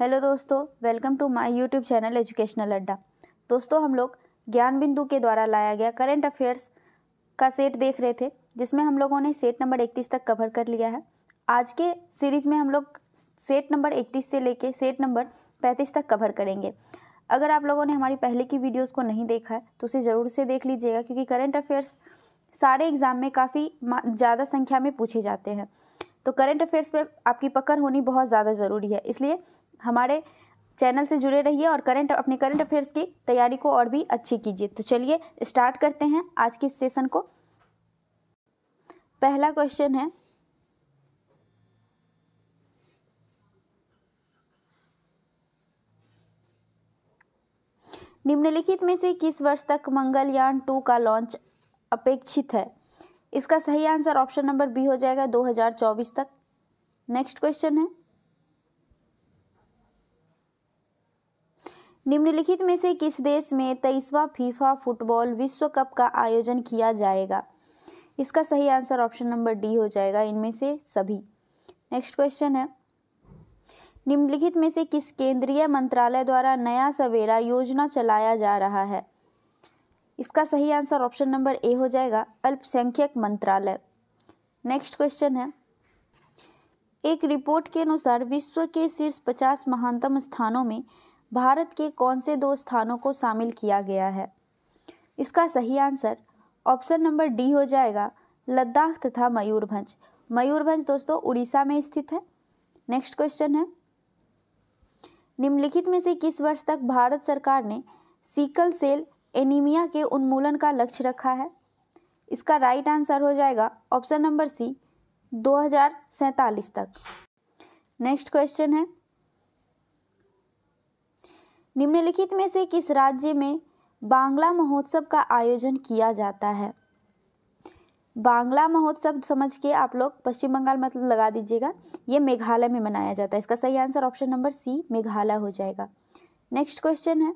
hello दोस्तों welcome to my YouTube channel Educational Adda दोस्तों हम लोग ज्ञान बिंदु के द्वारा लाया गया करंट अफेयर्स का सेट देख रहे थे जिसमें हम लोगों ने सेट नंबर इकतीस तक कवर कर लिया है आज के सीरीज़ में हम लोग सेट नंबर इकतीस से लेके सेट नंबर पैंतीस तक कवर करेंगे अगर आप लोगों ने हमारी पहले की वीडियोज़ को नहीं देखा है तो उसे ज़रूर से देख लीजिएगा क्योंकि करंट अफेयर्स सारे एग्ज़ाम में काफ़ी ज़्यादा संख्या में पूछे जाते हैं तो करंट अफेयर्स पे आपकी पकड़ होनी बहुत ज़्यादा ज़रूरी है इसलिए हमारे चैनल से जुड़े रहिए और करंट अपने करंट अफेयर्स की तैयारी को और भी अच्छी कीजिए तो चलिए स्टार्ट करते हैं आज के सेशन को पहला क्वेश्चन है निम्नलिखित में से किस वर्ष तक मंगलयान टू का लॉन्च अपेक्षित है इसका सही आंसर ऑप्शन नंबर बी हो जाएगा 2024 तक नेक्स्ट क्वेश्चन है निम्नलिखित में से किस देश में तेईसवा फीफा फुटबॉल विश्व कप का आयोजन किया जाएगा इसका सही आंसर ऑप्शन नंबर डी हो जाएगा इनमें से सभी नेक्स्ट क्वेश्चन है निम्नलिखित में से किस केंद्रीय मंत्रालय द्वारा नया सवेरा योजना चलाया जा रहा है इसका सही आंसर ऑप्शन नंबर ए हो जाएगा अल्पसंख्यक मंत्रालय नेक्स्ट क्वेश्चन है एक रिपोर्ट के अनुसार विश्व के शीर्ष पचास महानतम स्थानों में भारत के कौन से दो स्थानों को शामिल किया गया है इसका सही आंसर ऑप्शन नंबर डी हो जाएगा लद्दाख तथा मयूरभंज मयूरभंज दोस्तों उड़ीसा में स्थित है नेक्स्ट क्वेश्चन है निम्नलिखित में से किस वर्ष तक भारत सरकार ने सीकल सेल एनीमिया के उन्मूलन का लक्ष्य रखा है इसका राइट आंसर हो जाएगा ऑप्शन नंबर सी दो तक नेक्स्ट क्वेश्चन है निम्नलिखित में से किस राज्य में बांग्ला महोत्सव का आयोजन किया जाता है बांग्ला महोत्सव समझ के आप लोग पश्चिम बंगाल मतलब लगा दीजिएगा ये मेघालय में मनाया जाता है इसका सही answer option number C Meghalaya हो जाएगा नेक्स्ट क्वेश्चन है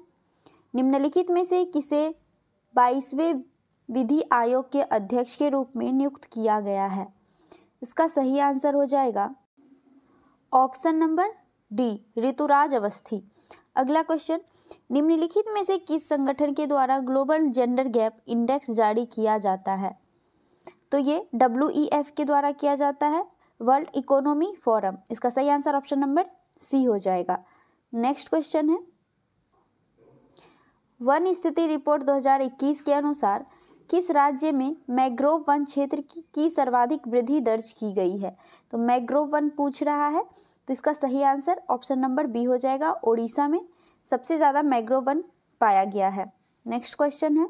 निम्नलिखित में से किसे बाईसवें विधि आयोग के अध्यक्ष के रूप में नियुक्त किया गया है इसका सही आंसर हो जाएगा option number D Rituraj Awasthi अगला क्वेश्चन निम्नलिखित में से किस संगठन के द्वारा ग्लोबल जेंडर गैप इंडेक्स जारी किया जाता है तो ये डब्ल्यू के द्वारा किया जाता है वर्ल्ड इकोनॉमी फोरम इसका सही आंसर ऑप्शन नंबर सी हो जाएगा नेक्स्ट क्वेश्चन है वन स्थिति रिपोर्ट 2021 के अनुसार किस राज्य में मैग्रोव वन क्षेत्र की, की सर्वाधिक वृद्धि दर्ज की गई है तो मैग्रोव वन पूछ रहा है तो इसका सही आंसर ऑप्शन नंबर बी हो जाएगा ओडिशा में सबसे ज़्यादा मैग्रोव वन पाया गया है नेक्स्ट क्वेश्चन है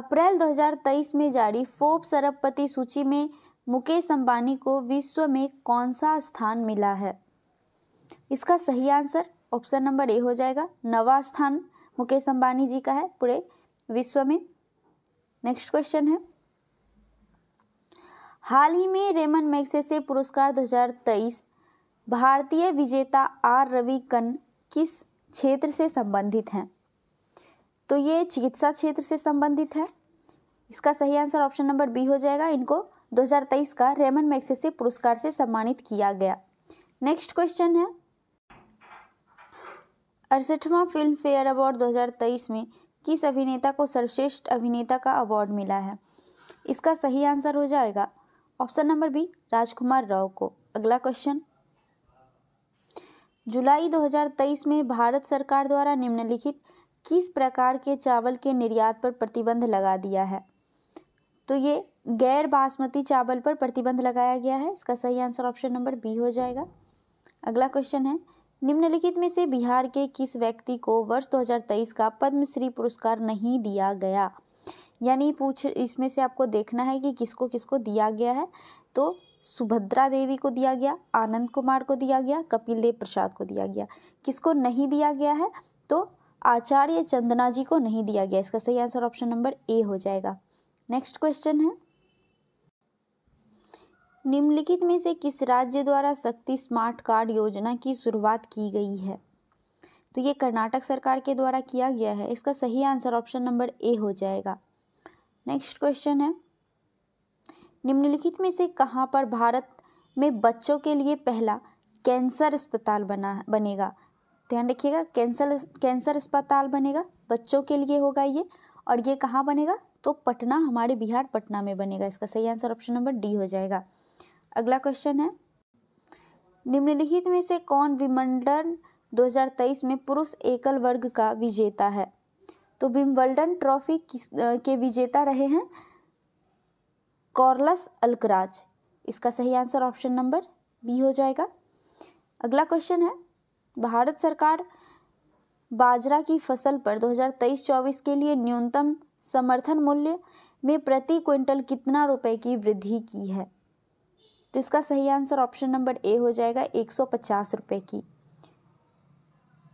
अप्रैल 2023 में जारी फोर्ब्स अरबपति सूची में मुकेश अंबानी को विश्व में कौन सा स्थान मिला है इसका सही आंसर ऑप्शन नंबर ए हो जाएगा नवा स्थान मुकेश अंबानी जी का है पूरे विश्व में नेक्स्ट क्वेश्चन है हाल ही में रेमन मैग्सेसे पुरस्कार 2023 भारतीय विजेता आर रवि कन किस क्षेत्र से संबंधित हैं तो ये चिकित्सा क्षेत्र से संबंधित है इसका सही आंसर ऑप्शन नंबर बी हो जाएगा इनको 2023 का रेमन मैग्सेसे पुरस्कार से सम्मानित किया गया नेक्स्ट क्वेश्चन है अड़सठवां फिल्म फेयर अवार्ड 2023 में किस अभिनेता को सर्वश्रेष्ठ अभिनेता का अवार्ड मिला है इसका सही आंसर हो जाएगा option number B Rajkumar Rao को अगला क्वेश्चन जुलाई 2023 में भारत सरकार द्वारा निम्नलिखित किस प्रकार के चावल के निर्यात पर प्रतिबंध लगा दिया है तो ये गैर बासमती चावल पर प्रतिबंध लगाया गया है इसका सही आंसर ऑप्शन नंबर बी हो जाएगा अगला क्वेश्चन है निम्नलिखित में से बिहार के किस व्यक्ति को वर्ष 2023 का पद्मश्री पुरस्कार नहीं दिया गया यानी पूछ इसमें से आपको देखना है कि किसको किसको दिया गया है तो सुभद्रा देवी को दिया गया आनंद कुमार को दिया गया कपिल देव प्रसाद को दिया गया किसको नहीं दिया गया है तो आचार्य चंदना जी को नहीं दिया गया इसका सही आंसर ऑप्शन नंबर ए हो जाएगा नेक्स्ट क्वेश्चन है निम्नलिखित में से किस राज्य द्वारा शक्ति स्मार्ट कार्ड योजना की शुरुआत की गई है तो ये कर्नाटक सरकार के द्वारा किया गया है इसका सही आंसर ऑप्शन नंबर ए हो जाएगा नेक्स्ट क्वेश्चन है निम्नलिखित में से कहाँ पर भारत में बच्चों के लिए पहला कैंसर अस्पताल बना बनेगा ध्यान रखिएगा कैंसर कैंसर अस्पताल बनेगा बच्चों के लिए होगा ये और ये कहाँ बनेगा तो पटना हमारे बिहार पटना में बनेगा इसका सही आंसर ऑप्शन नंबर डी हो जाएगा अगला क्वेश्चन है निम्नलिखित में से कौन विमंडन 2023 में पुरुष एकल वर्ग का विजेता है तो विम्बल्डन ट्रॉफी के विजेता रहे हैं कॉर्लस अलकराज इसका सही आंसर ऑप्शन नंबर बी हो जाएगा अगला क्वेश्चन है भारत सरकार बाजरा की फसल पर 2023-24 के लिए न्यूनतम समर्थन मूल्य में प्रति क्विंटल कितना रुपए की वृद्धि की है तो इसका सही आंसर ऑप्शन नंबर ए हो जाएगा एक सौ पचास रुपये की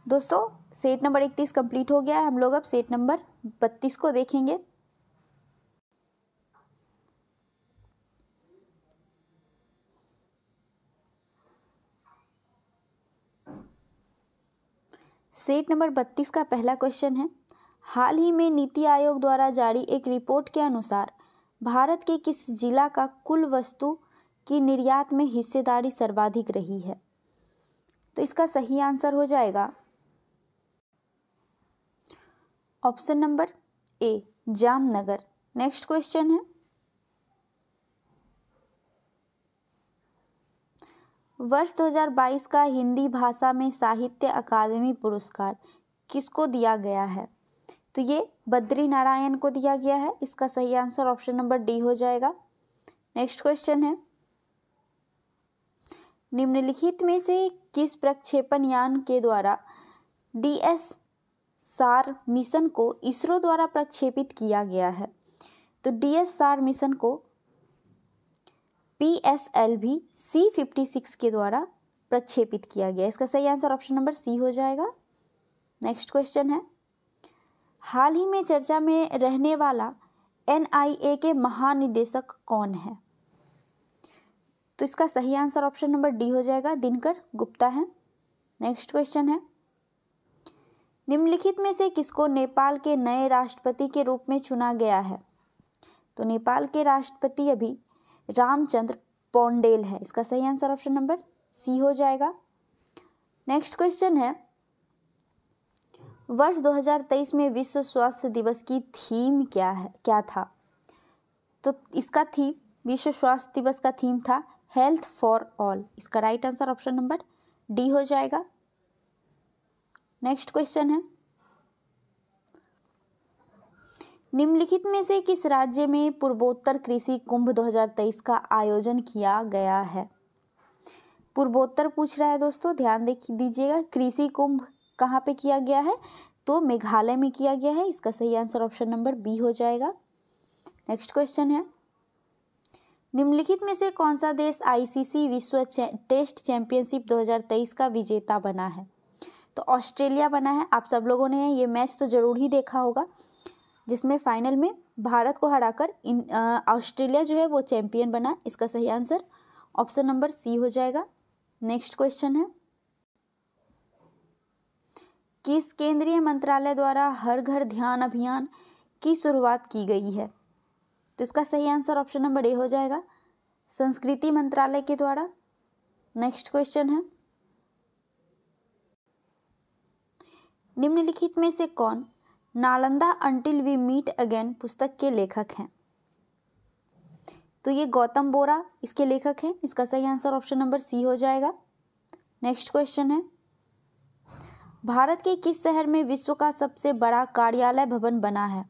दोस्तों सेट नंबर इकतीस कंप्लीट हो गया है हम लोग अब सेट नंबर बत्तीस को देखेंगे सेट नंबर बत्तीस का पहला क्वेश्चन है हाल ही में नीति आयोग द्वारा जारी एक रिपोर्ट के अनुसार भारत के किस जिला का कुल वस्तु की निर्यात में हिस्सेदारी सर्वाधिक रही है तो इसका सही आंसर हो जाएगा option number A Jamnagar next question है वर्ष 2022 का हिंदी भाषा में साहित्य अकादमी पुरस्कार किसको दिया गया है तो ये बद्री नारायण को दिया गया है इसका सही आंसर ऑप्शन नंबर डी हो जाएगा नेक्स्ट क्वेश्चन है निम्नलिखित में से किस प्रक्षेपण यान के द्वारा डी एस सार मिशन को इसरो द्वारा प्रक्षेपित किया गया है तो डी एस सार मिशन को P S L V C fifty six के द्वारा प्रक्षेपित किया गया इसका सही आंसर ऑप्शन नंबर सी हो जाएगा नेक्स्ट क्वेश्चन है हाल ही में चर्चा में रहने वाला एन के महानिदेशक कौन है तो इसका सही आंसर ऑप्शन नंबर डी हो जाएगा दिनकर गुप्ता है नेक्स्ट क्वेश्चन है निम्नलिखित में से किसको नेपाल के नए राष्ट्रपति के रूप में चुना गया है तो नेपाल के राष्ट्रपति अभी रामचंद्र पौंडेल है इसका सही आंसर ऑप्शन नंबर सी हो जाएगा नेक्स्ट क्वेश्चन है वर्ष 2023 में विश्व स्वास्थ्य दिवस की थीम क्या है क्या था तो इसका थीम विश्व स्वास्थ्य दिवस का थीम था हेल्थ फॉर ऑल इसका right answer option number D हो जाएगा नेक्स्ट क्वेश्चन है निम्नलिखित में से किस राज्य में पूर्वोत्तर कृषि कुंभ 2023 का आयोजन किया गया है पूर्वोत्तर पूछ रहा है दोस्तों ध्यान देख दीजिएगा कृषि कुंभ कहाँ पे किया गया है तो मेघालय में किया गया है इसका सही आंसर ऑप्शन नंबर बी हो जाएगा नेक्स्ट क्वेश्चन है निम्नलिखित में से कौन सा देश आईसीसी विश्व टेस्ट चैंपियनशिप 2023 का विजेता बना है तो ऑस्ट्रेलिया बना है आप सब लोगों ने ये मैच तो ज़रूर ही देखा होगा जिसमें फाइनल में भारत को हराकर इन ऑस्ट्रेलिया जो है वो चैंपियन बना इसका सही आंसर ऑप्शन नंबर सी हो जाएगा नेक्स्ट क्वेश्चन है किस केंद्रीय मंत्रालय द्वारा हर घर ध्यान अभियान की शुरुआत की गई है तो इसका सही आंसर ऑप्शन नंबर ए हो जाएगा संस्कृति मंत्रालय के द्वारा नेक्स्ट क्वेश्चन है निम्नलिखित में से कौन Nalanda until we meet again पुस्तक के लेखक हैं तो ये गौतम बोरा इसके लेखक हैं इसका सही आंसर ऑप्शन नंबर सी हो जाएगा नेक्स्ट क्वेश्चन है भारत के किस शहर में विश्व का सबसे बड़ा कार्यालय भवन बना है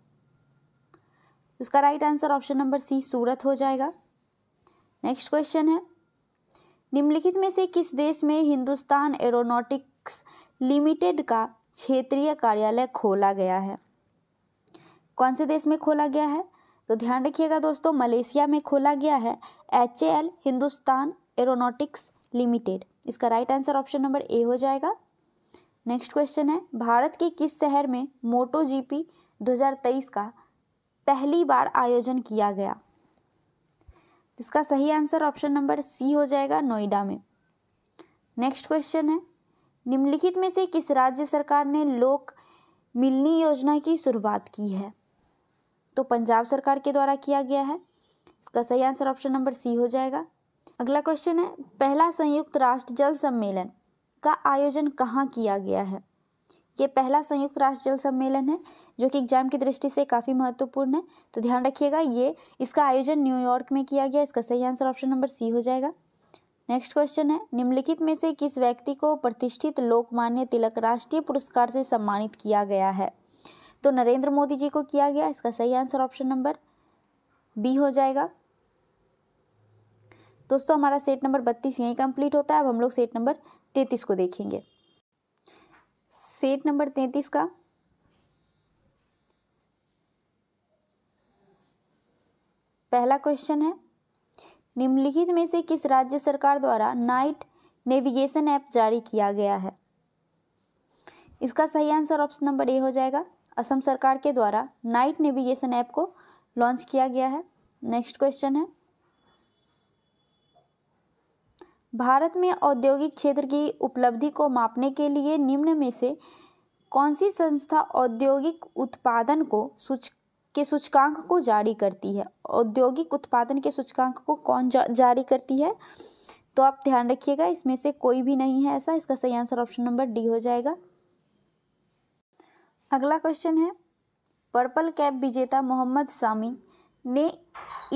इसका right answer option number C Surat हो जाएगा नेक्स्ट क्वेश्चन है निम्नलिखित में से किस देश में हिंदुस्तान एरोनॉटिक्स लिमिटेड का क्षेत्रीय कार्यालय खोला गया है कौन से देश में खोला गया है तो ध्यान रखिएगा दोस्तों मलेशिया में खोला गया है H L Hindustan Aeronautics Limited इसका right answer option number A हो जाएगा नेक्स्ट क्वेश्चन है भारत के किस शहर में मोटो जीपी 2023 का पहली बार आयोजन किया गया इसका सही आंसर ऑप्शन नंबर सी हो जाएगा नोएडा में नेक्स्ट क्वेश्चन है निम्नलिखित में से किस राज्य सरकार ने लोक मिलनी योजना की शुरुआत की है तो पंजाब सरकार के द्वारा किया गया है इसका सही आंसर ऑप्शन नंबर सी हो जाएगा अगला क्वेश्चन है पहला संयुक्त राष्ट्र जल सम्मेलन का आयोजन कहाँ किया गया है ये पहला संयुक्त राष्ट्र जल सम्मेलन है जो कि एग्जाम की दृष्टि से काफ़ी महत्वपूर्ण है तो ध्यान रखिएगा ये इसका आयोजन न्यूयॉर्क में किया गया इसका सही आंसर ऑप्शन नंबर सी हो जाएगा नेक्स्ट क्वेश्चन है निम्नलिखित में से किस व्यक्ति को प्रतिष्ठित लोकमान्य तिलक राष्ट्रीय पुरस्कार से सम्मानित किया गया है तो नरेंद्र मोदी जी को किया गया इसका सही आंसर ऑप्शन नंबर बी हो जाएगा दोस्तों हमारा सेट नंबर बत्तीस यहीं कंप्लीट होता है अब हम लोग सेट नंबर तैतीस को देखेंगे सेट नंबर तैंतीस का पहला क्वेश्चन है निम्नलिखित में से किस राज्य सरकार द्वारा नाइट नेविगेशन ऐप जारी किया गया है इसका सही आंसर ऑप्शन नंबर ए हो जाएगा असम सरकार के द्वारा नाइट नेविगेशन ऐप को लॉन्च किया गया है नेक्स्ट क्वेश्चन है भारत में औद्योगिक क्षेत्र की उपलब्धि को मापने के लिए निम्न में से कौन सी संस्था औद्योगिक उत्पादन को सूचक के सूचकांक को जारी करती है औद्योगिक उत्पादन के सूचकांक को कौन जा, जारी करती है तो आप ध्यान रखिएगा इसमें से कोई भी नहीं है ऐसा इसका सही आंसर ऑप्शन नंबर डी हो जाएगा अगला क्वेश्चन है पर्पल कैप विजेता मोहम्मद सामी ने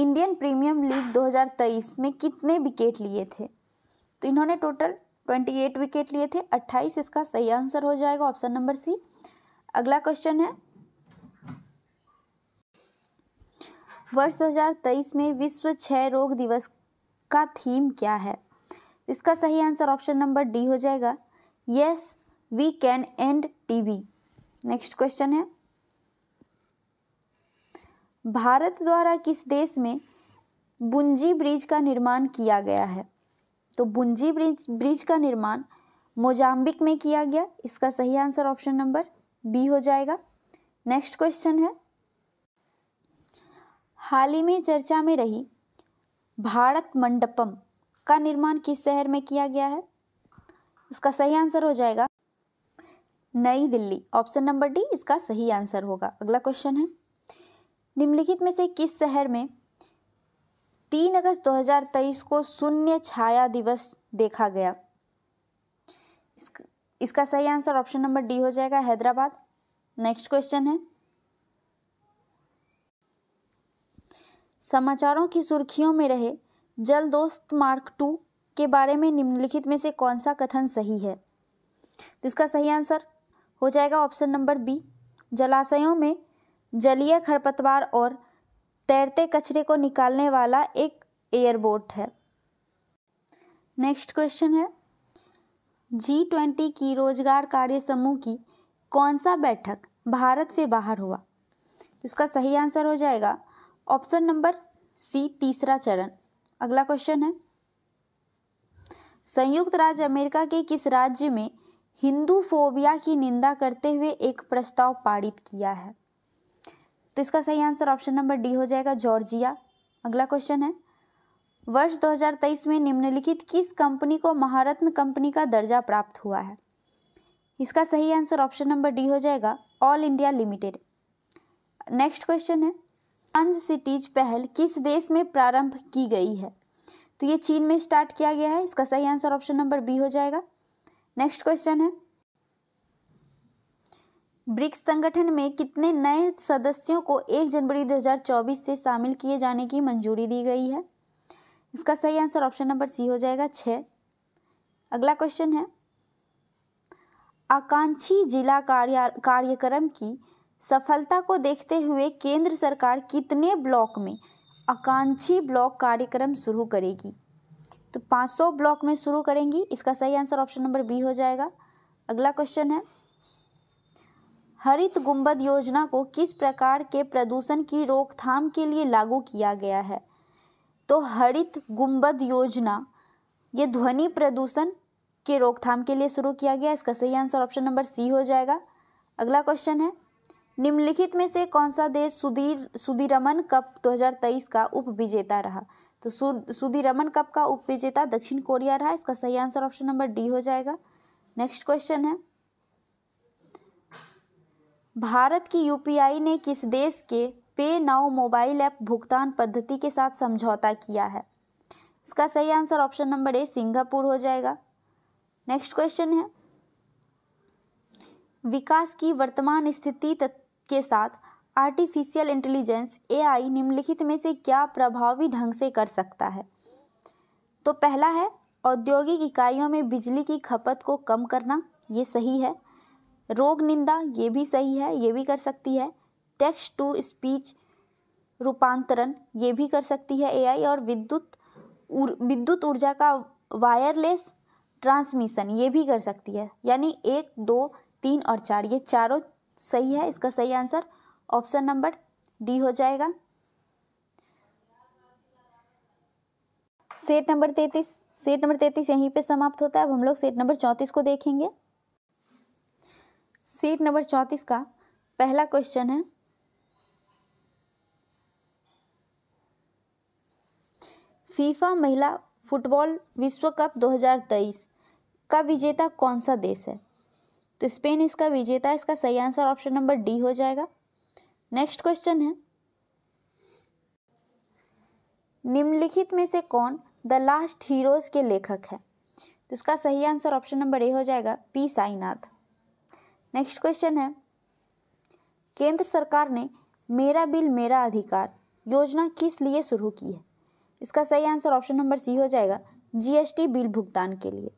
इंडियन प्रीमियम लीग 2023 में कितने विकेट लिए थे तो इन्होंने टोटल 28 विकेट लिए थे 28 इसका सही आंसर हो जाएगा ऑप्शन नंबर सी अगला क्वेश्चन है वर्ष 2023 में विश्व क्षय रोग दिवस का थीम क्या है इसका सही आंसर ऑप्शन नंबर डी हो जाएगा yes we can end TB next question है भारत द्वारा किस देश में बुंजी ब्रिज का निर्माण किया गया है तो बुंजी ब्रिज ब्रिज का निर्माण मोजाम्बिक में किया गया इसका सही आंसर ऑप्शन नंबर बी हो जाएगा नेक्स्ट क्वेश्चन है हाल ही में चर्चा में रही भारत मंडपम का निर्माण किस शहर में किया गया है इसका सही आंसर हो जाएगा नई दिल्ली ऑप्शन नंबर डी इसका सही आंसर होगा अगला क्वेश्चन है निम्नलिखित में से किस शहर में तीन अगस्त 2023 को शून्य छाया दिवस देखा गया इसका सही आंसर ऑप्शन नंबर डी हो जाएगा हैदराबाद नेक्स्ट क्वेश्चन है समाचारों की सुर्खियों में रहे जल दोस्त मार्क टू के बारे में निम्नलिखित में से कौन सा कथन सही है इसका सही आंसर हो जाएगा ऑप्शन नंबर बी जलाशयों में जलीय खरपतवार और तैरते कचरे को निकालने वाला एक एयरबोट है नेक्स्ट क्वेश्चन है जी ट्वेंटी की रोजगार कार्य समूह की कौन सा बैठक भारत से बाहर हुआ इसका सही आंसर हो जाएगा ऑप्शन नंबर सी तीसरा चरण अगला क्वेश्चन है संयुक्त राज्य अमेरिका के किस राज्य में हिंदू फोबिया की निंदा करते हुए एक प्रस्ताव पारित किया है तो इसका सही आंसर ऑप्शन नंबर डी हो जाएगा जॉर्जिया अगला क्वेश्चन है वर्ष 2023 में निम्नलिखित किस कंपनी को महारत्न कंपनी का दर्जा प्राप्त हुआ है इसका सही आंसर ऑप्शन नंबर डी हो जाएगा All India Limited next question है पंज सिटीज पहल किस देश में प्रारंभ की गई है तो ये चीन में स्टार्ट किया गया है इसका सही आंसर ऑप्शन नंबर बी हो जाएगा नेक्स्ट क्वेश्चन है ब्रिक्स संगठन में कितने नए सदस्यों को 1 जनवरी 2024 से शामिल किए जाने की मंजूरी दी गई है इसका सही आंसर ऑप्शन नंबर सी हो जाएगा छ अगला क्वेश्चन है आकांक्षी जिला कार्य कार्यक्रम की सफलता को देखते हुए केंद्र सरकार कितने ब्लॉक में आकांक्षी ब्लॉक कार्यक्रम शुरू करेगी तो 500 ब्लॉक में शुरू करेंगी इसका सही आंसर ऑप्शन नंबर बी हो जाएगा अगला क्वेश्चन है हरित गुंबद योजना को किस प्रकार के प्रदूषण की रोकथाम के लिए लागू किया गया है तो हरित गुंबद योजना ये ध्वनि प्रदूषण के रोकथाम के लिए शुरू किया गया इसका सही आंसर ऑप्शन नंबर सी हो जाएगा अगला क्वेश्चन है निम्नलिखित में से कौन सा देश सुधीर सुधीरमन कप 2023 का उप विजेता रहा तो सुधीरमन कप का उप विजेता दक्षिण कोरिया रहा इसका सही आंसर ऑप्शन नंबर डी हो जाएगा नेक्स्ट क्वेश्चन है भारत की यूपीआई ने किस देश के पे नाउ मोबाइल ऐप भुगतान पद्धति के साथ समझौता किया है इसका सही answer option number A Singapore हो जाएगा नेक्स्ट क्वेश्चन है विकास की वर्तमान स्थिति के साथ आर्टिफिशियल इंटेलिजेंस एआई निम्नलिखित में से क्या प्रभावी ढंग से कर सकता है तो पहला है औद्योगिक इकाइयों में बिजली की खपत को कम करना ये सही है रोग निंदा ये भी सही है ये भी कर सकती है टेक्स्ट टू स्पीच रूपांतरण ये भी कर सकती है एआई और विद्युत उर, विद्युत ऊर्जा का वायरलेस ट्रांसमिशन ये भी कर सकती है यानी एक दो तीन और चार ये चारों सही है इसका सही आंसर ऑप्शन नंबर डी हो जाएगा सेट नंबर तैतीस सेट नंबर तैतीस यहीं पे समाप्त होता है अब हम लोग सेट नंबर चौंतीस को देखेंगे सेट नंबर चौंतीस का पहला क्वेश्चन है फीफा महिला फुटबॉल विश्व कप 2023 का विजेता कौन सा देश है तो स्पेन इसका विजेता इसका सही आंसर ऑप्शन नंबर डी हो जाएगा नेक्स्ट क्वेश्चन है निम्नलिखित में से कौन द लास्ट हीरोज के लेखक है तो इसका सही आंसर ऑप्शन नंबर ए हो जाएगा पी साईनाथ नेक्स्ट क्वेश्चन है केंद्र सरकार ने मेरा बिल मेरा अधिकार योजना किस लिए शुरू की है इसका सही आंसर ऑप्शन नंबर सी हो जाएगा जीएसटी बिल भुगतान के लिए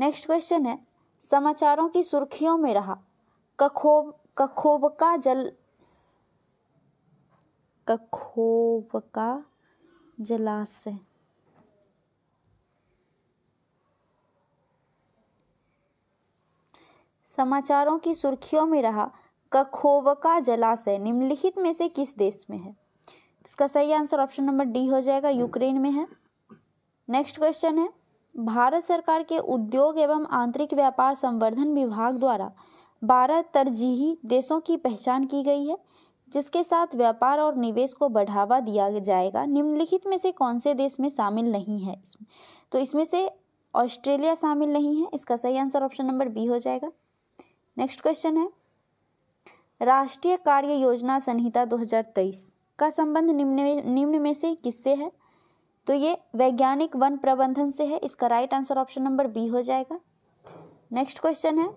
नेक्स्ट क्वेश्चन है समाचारों की सुर्खियों में रहा कखोब कखोबका जल कखोबका जलाशय समाचारों की सुर्खियों में रहा कखोवका जलाशय निम्नलिखित में से किस देश में है इसका सही आंसर ऑप्शन नंबर डी हो जाएगा यूक्रेन में है नेक्स्ट क्वेश्चन है भारत सरकार के उद्योग एवं आंतरिक व्यापार संवर्धन विभाग द्वारा बारह तरजीही देशों की पहचान की गई है जिसके साथ व्यापार और निवेश को बढ़ावा दिया जाएगा निम्नलिखित में से कौन से देश में शामिल नहीं है तो इसमें से ऑस्ट्रेलिया शामिल नहीं है इसका सही आंसर ऑप्शन नंबर बी हो जाएगा नेक्स्ट क्वेश्चन है राष्ट्रीय कार्य योजना संहिता 2023 का संबंध निम्न निम्न में से किससे है तो ये वैज्ञानिक वन प्रबंधन से है इसका right answer option number B हो जाएगा नेक्स्ट क्वेश्चन है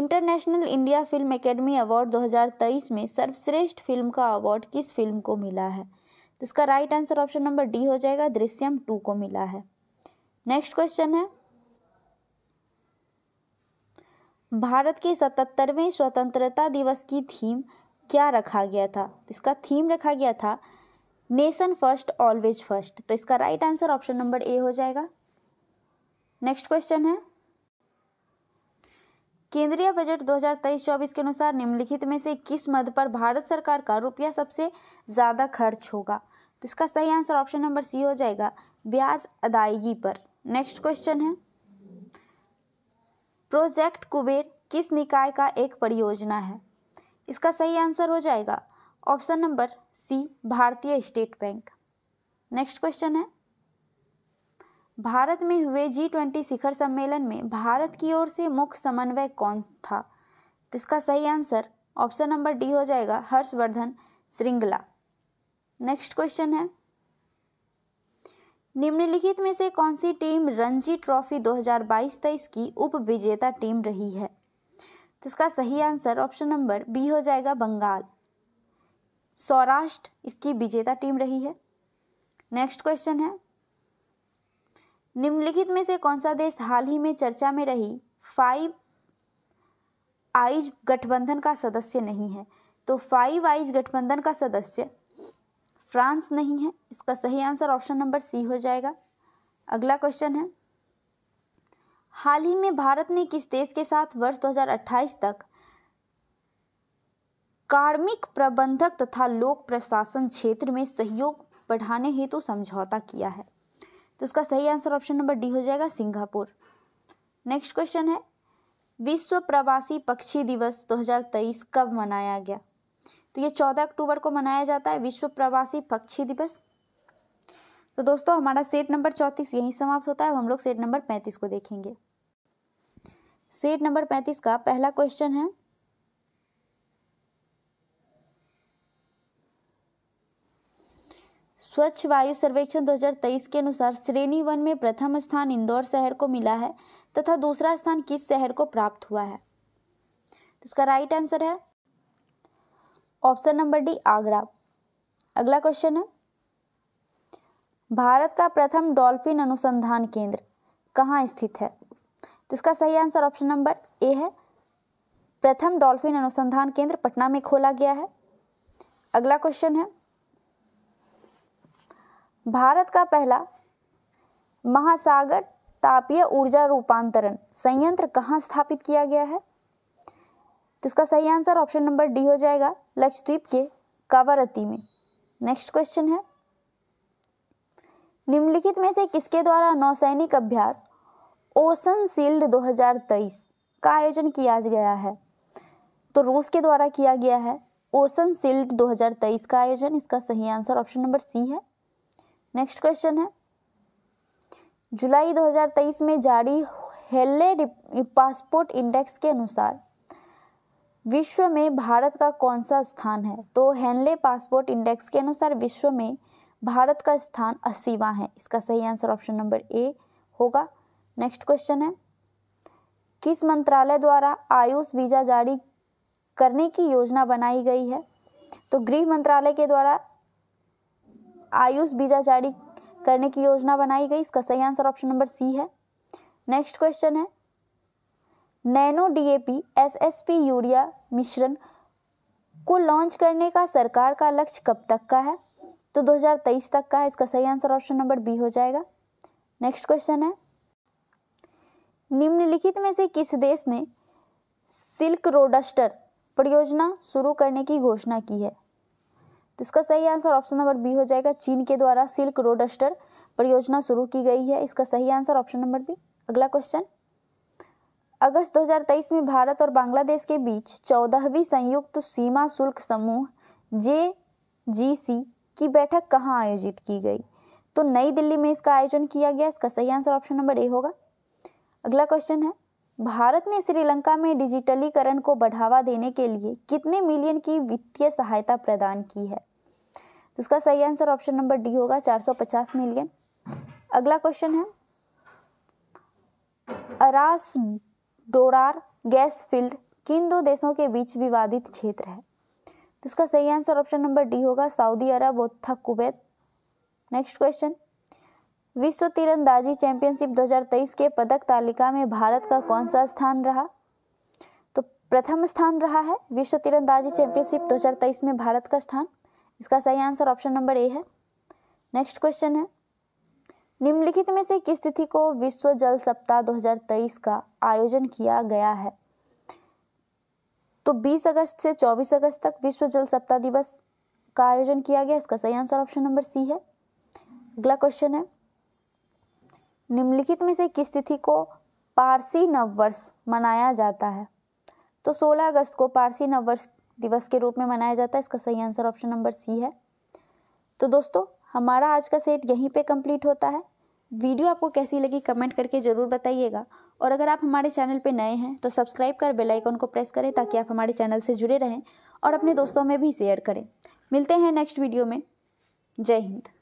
International India Film Academy Award 2023 में सर्वश्रेष्ठ फिल्म का अवार्ड किस फिल्म को मिला है तो इसका right answer option number D हो जाएगा दृश्यम टू को मिला है नेक्स्ट क्वेश्चन है भारत के सतहत्तरवें स्वतंत्रता दिवस की थीम क्या रखा गया था तो इसका थीम रखा गया था नेशन फर्स्ट ऑलवेज फर्स्ट तो इसका right answer option number A हो जाएगा नेक्स्ट क्वेश्चन है केंद्रीय बजट 2023-24 के अनुसार निम्नलिखित में से किस मद पर भारत सरकार का रुपया सबसे ज़्यादा खर्च होगा तो इसका सही आंसर ऑप्शन नंबर सी हो जाएगा ब्याज अदायगी पर नेक्स्ट क्वेश्चन है प्रोजेक्ट कुबेर किस निकाय का एक परियोजना है इसका सही आंसर हो जाएगा ऑप्शन नंबर सी भारतीय स्टेट बैंक नेक्स्ट क्वेश्चन है भारत में हुए जी ट्वेंटी शिखर सम्मेलन में भारत की ओर से मुख्य समन्वय कौन था तो इसका सही आंसर ऑप्शन नंबर डी हो जाएगा हर्षवर्धन श्रृंगला नेक्स्ट क्वेश्चन है निम्नलिखित में से कौन सी टीम रणजी ट्रॉफी 2022-23 की उप विजेता टीम रही है तो इसका सही आंसर ऑप्शन नंबर बी हो जाएगा बंगाल सौराष्ट्र इसकी विजेता टीम रही है नेक्स्ट क्वेश्चन है निम्नलिखित में से कौन सा देश हाल ही में चर्चा में रही फाइव आइज गठबंधन का सदस्य नहीं है तो फाइव आइज गठबंधन का सदस्य फ्रांस नहीं है इसका सही आंसर ऑप्शन नंबर सी हो जाएगा अगला क्वेश्चन है हाल ही में भारत ने किस देश के साथ वर्ष 2028 तक कार्मिक प्रबंधक तथा लोक प्रशासन क्षेत्र में सहयोग बढ़ाने हेतु समझौता किया है तो इसका सही आंसर ऑप्शन नंबर डी हो जाएगा सिंगापुर नेक्स्ट क्वेश्चन है विश्व प्रवासी पक्षी दिवस 2023 कब मनाया गया तो ये 14 अक्टूबर को मनाया जाता है विश्व प्रवासी पक्षी दिवस तो दोस्तों हमारा सेट नंबर चौतीस यहीं समाप्त होता है हम लोग सेट नंबर पैंतीस को देखेंगे सेट नंबर पैंतीस का पहला क्वेश्चन है स्वच्छ वायु सर्वेक्षण 2023 के अनुसार श्रेणी वन में प्रथम स्थान इंदौर शहर को मिला है तथा दूसरा स्थान किस शहर को प्राप्त हुआ है तो इसका राइट आंसर है ऑप्शन नंबर डी आगरा अगला क्वेश्चन है भारत का प्रथम डॉल्फिन अनुसंधान केंद्र कहाँ स्थित है तो इसका सही आंसर ऑप्शन नंबर ए है प्रथम डॉल्फिन अनुसंधान केंद्र पटना में खोला गया है अगला क्वेश्चन है भारत का पहला महासागर तापीय ऊर्जा रूपांतरण संयंत्र कहाँ स्थापित किया गया है तो इसका सही आंसर ऑप्शन नंबर डी हो जाएगा लक्षद्वीप के कावारती में नेक्स्ट क्वेश्चन है निम्नलिखित में से किसके द्वारा नौसैनिक अभ्यास ओसन सील्ड 2023 का आयोजन किया गया है तो रूस के द्वारा किया गया है ओसन सील्ड 2023 का आयोजन इसका सही आंसर ऑप्शन नंबर सी है नेक्स्ट क्वेश्चन है जुलाई 2023 में जारी हेले पासपोर्ट इंडेक्स के अनुसार विश्व में भारत का कौन सा स्थान है तो हेनले पासपोर्ट इंडेक्स के अनुसार विश्व में भारत का स्थान अस्सीवा है इसका सही आंसर ऑप्शन नंबर ए होगा नेक्स्ट क्वेश्चन है किस मंत्रालय द्वारा आयुष वीजा जारी करने की योजना बनाई गई है तो गृह मंत्रालय के द्वारा आयुष बीजा जारी करने की योजना बनाई गई इसका सही आंसर ऑप्शन नंबर सी है नेक्स्ट क्वेश्चन है नैनो डीएपी एसएसपी यूरिया मिश्रण को लॉन्च करने का सरकार का लक्ष्य कब तक का है तो 2023 तक का है इसका सही आंसर ऑप्शन नंबर बी हो जाएगा नेक्स्ट क्वेश्चन है निम्नलिखित में से किस देश ने सिल्क रोडस्टर परियोजना शुरू करने की घोषणा की है तो इसका सही आंसर ऑप्शन नंबर बी हो जाएगा चीन के द्वारा सिल्क रोड परियोजना शुरू की गई है इसका सही आंसर ऑप्शन नंबर बी अगला क्वेश्चन अगस्त 2023 में भारत और बांग्लादेश के बीच चौदहवीं संयुक्त सीमा शुल्क समूह जे जी सी की बैठक कहाँ आयोजित की गई तो नई दिल्ली में इसका आयोजन किया गया इसका सही आंसर ऑप्शन नंबर ए होगा अगला क्वेश्चन है भारत ने श्रीलंका में डिजिटलीकरण को बढ़ावा देने के लिए कितने मिलियन की वित्तीय सहायता प्रदान की है तो इसका सही आंसर ऑप्शन नंबर डी होगा 450 मिलियन अगला क्वेश्चन है अरास डोरार गैस फील्ड किन दो देशों के बीच विवादित क्षेत्र है तो इसका सही आंसर ऑप्शन नंबर डी होगा सऊदी अरब और था कुवैत नेक्स्ट क्वेश्चन विश्व तीरंदाजी चैंपियनशिप 2023 के पदक तालिका में भारत का कौन सा स्थान रहा तो प्रथम स्थान रहा है विश्व तीरंदाजी चैंपियनशिप 2023 में भारत का स्थान इसका सही आंसर ऑप्शन नंबर ए है नेक्स्ट क्वेश्चन है निम्नलिखित में से किस तिथि को विश्व जल सप्ताह 2023 का आयोजन किया गया है तो 20 अगस्त से 24 अगस्त तक विश्व जल सप्ताह दिवस का आयोजन किया गया इसका सही आंसर ऑप्शन नंबर सी है अगला क्वेश्चन है निम्नलिखित में से किस तिथि को पारसी नववर्ष मनाया जाता है तो 16 अगस्त को पारसी नववर्ष दिवस के रूप में मनाया जाता है इसका सही आंसर ऑप्शन नंबर सी है तो दोस्तों हमारा आज का सेट यहीं पे कंप्लीट होता है वीडियो आपको कैसी लगी कमेंट करके ज़रूर बताइएगा और अगर आप हमारे चैनल पे नए हैं तो सब्सक्राइब कर बेल आइकन को प्रेस करें ताकि आप हमारे चैनल से जुड़े रहें और अपने दोस्तों में भी शेयर करें मिलते हैं नेक्स्ट वीडियो में जय हिंद